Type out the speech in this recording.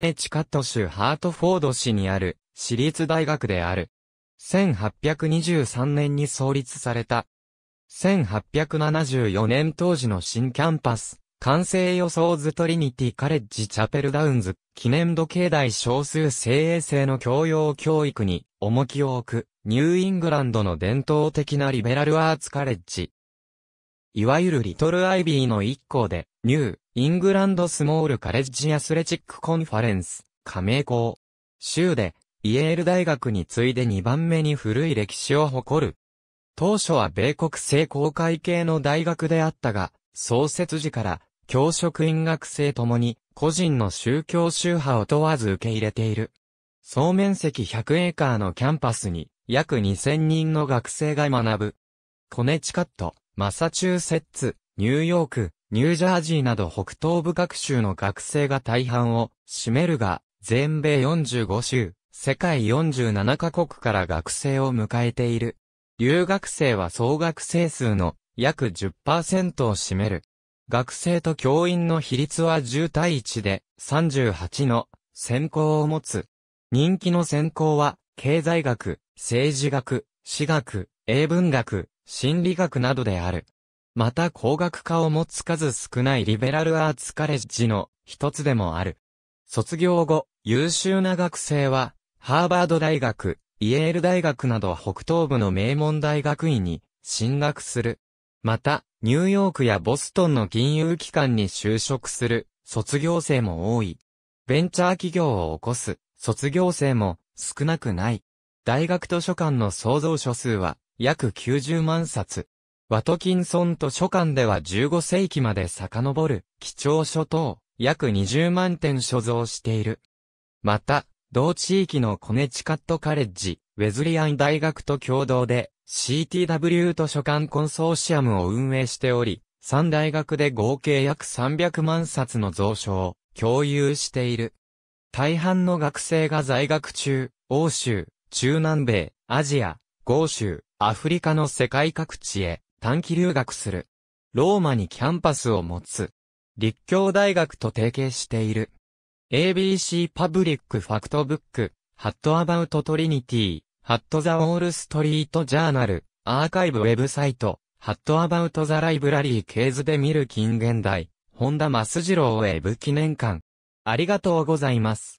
エチカット州ハートフォード市にある私立大学である。1823年に創立された。1874年当時の新キャンパス、完成予想図トリニティカレッジチャペルダウンズ、記念度境内少数精鋭制の教養教育に重きを置く、ニューイングランドの伝統的なリベラルアーツカレッジ。いわゆるリトルアイビーの一校で、ニュー、イングランドスモールカレッジアスレチックコンファレンス、加盟校。州で、イエール大学に次いで2番目に古い歴史を誇る。当初は米国製公会系の大学であったが、創設時から、教職員学生ともに、個人の宗教宗派を問わず受け入れている。総面積100エーカーのキャンパスに、約2000人の学生が学ぶ。コネチカット、マサチューセッツ、ニューヨーク、ニュージャージーなど北東部各州の学生が大半を占めるが、全米45州、世界47カ国から学生を迎えている。留学生は総学生数の約10%を占める。学生と教員の比率は10対1で38の専攻を持つ。人気の専攻は経済学、政治学、史学、英文学、心理学などである。また工学科を持つ数少ないリベラルアーツカレッジの一つでもある。卒業後、優秀な学生は、ハーバード大学、イエール大学など北東部の名門大学院に進学する。また、ニューヨークやボストンの金融機関に就職する卒業生も多い。ベンチャー企業を起こす卒業生も少なくない。大学図書館の創造書数は約90万冊。ワトキンソン図書館では15世紀まで遡る、貴重書等、約20万点所蔵している。また、同地域のコネチカットカレッジ、ウェズリアン大学と共同で、CTW 図書館コンソーシアムを運営しており、3大学で合計約300万冊の蔵書を共有している。大半の学生が在学中、欧州、中南米、アジア、豪州、アフリカの世界各地へ短期留学する。ローマにキャンパスを持つ。立教大学と提携している。ABC パブリックファクトブック、ハットアバウトトリニティ、ハットザオールストリートジャーナル、アーカイブウェブサイト、ハットアバウトザライブラリーケーズで見る近現代、本田マスジローウェブ記念館。ありがとうございます。